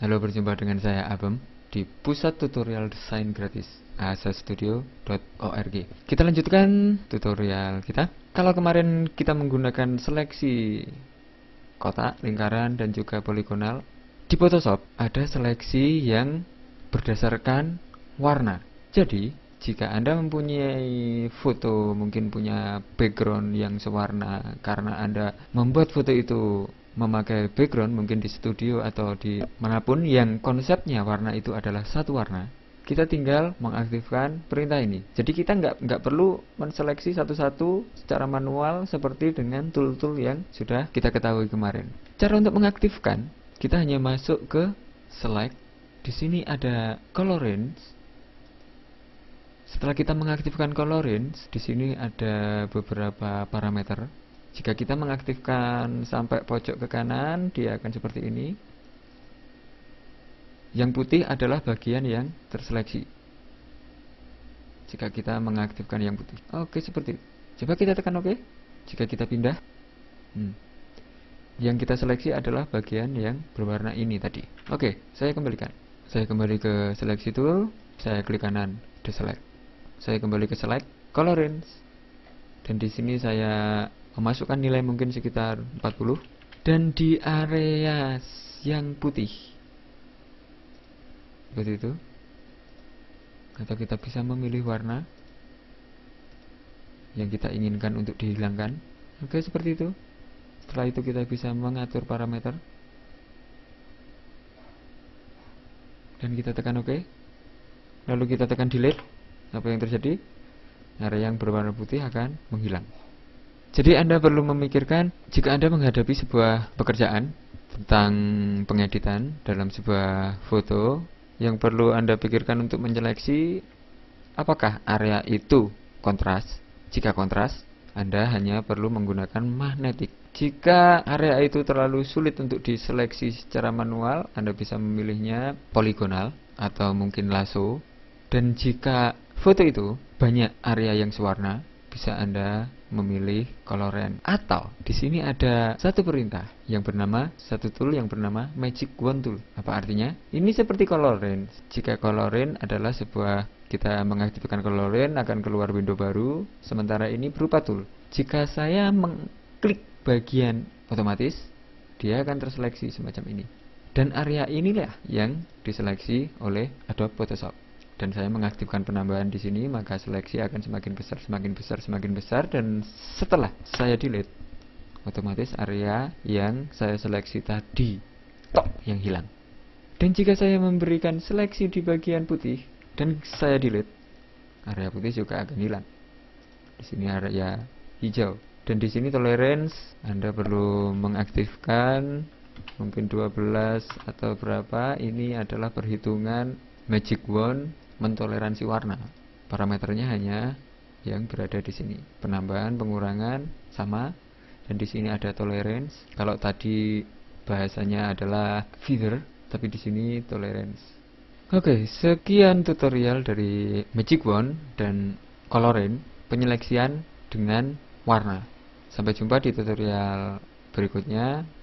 Halo, berjumpa dengan saya Abem di Pusat Tutorial Desain Gratis asastudio.org Kita lanjutkan tutorial kita Kalau kemarin kita menggunakan seleksi kotak, lingkaran, dan juga poligonal Di Photoshop ada seleksi yang berdasarkan warna Jadi, jika Anda mempunyai foto, mungkin punya background yang sewarna Karena Anda membuat foto itu memakai background mungkin di studio atau di manapun yang konsepnya warna itu adalah satu warna kita tinggal mengaktifkan perintah ini jadi kita nggak nggak perlu menseleksi satu-satu secara manual seperti dengan tool-tool yang sudah kita ketahui kemarin cara untuk mengaktifkan kita hanya masuk ke select di sini ada color range setelah kita mengaktifkan color range di sini ada beberapa parameter jika kita mengaktifkan sampai pojok ke kanan, dia akan seperti ini. Yang putih adalah bagian yang terseleksi. Jika kita mengaktifkan yang putih. Oke, seperti itu. Coba kita tekan oke. Jika kita pindah. Hmm. Yang kita seleksi adalah bagian yang berwarna ini tadi. Oke, saya kembalikan. Saya kembali ke seleksi tool. Saya klik kanan, deselect. Saya kembali ke select, color range. Dan di sini saya memasukkan nilai mungkin sekitar 40 dan di area yang putih seperti itu atau kita bisa memilih warna yang kita inginkan untuk dihilangkan oke seperti itu setelah itu kita bisa mengatur parameter dan kita tekan Oke lalu kita tekan delete apa yang terjadi area yang berwarna putih akan menghilang jadi Anda perlu memikirkan jika Anda menghadapi sebuah pekerjaan tentang pengeditan dalam sebuah foto yang perlu Anda pikirkan untuk menyeleksi apakah area itu kontras. Jika kontras, Anda hanya perlu menggunakan magnetik. Jika area itu terlalu sulit untuk diseleksi secara manual, Anda bisa memilihnya poligonal atau mungkin lasso. Dan jika foto itu banyak area yang sewarna, bisa Anda memilih coloran. Atau di sini ada satu perintah yang bernama satu tool yang bernama Magic Wand Tool. Apa artinya? Ini seperti coloran. Jika coloran adalah sebuah kita mengaktifkan coloran akan keluar window baru, sementara ini berupa tool. Jika saya mengklik bagian otomatis, dia akan terseleksi semacam ini. Dan area inilah yang diseleksi oleh Adobe Photoshop dan saya mengaktifkan penambahan di sini maka seleksi akan semakin besar semakin besar semakin besar dan setelah saya delete otomatis area yang saya seleksi tadi top yang hilang dan jika saya memberikan seleksi di bagian putih dan saya delete area putih juga akan hilang di sini area hijau dan di sini tolerance Anda perlu mengaktifkan mungkin 12 atau berapa ini adalah perhitungan magic wand mentoleransi warna. Parameternya hanya yang berada di sini. Penambahan, pengurangan sama dan di sini ada tolerance. Kalau tadi bahasanya adalah feeder, tapi di sini tolerance. Oke, okay, sekian tutorial dari Magic Wand dan Colorin penyeleksian dengan warna. Sampai jumpa di tutorial berikutnya.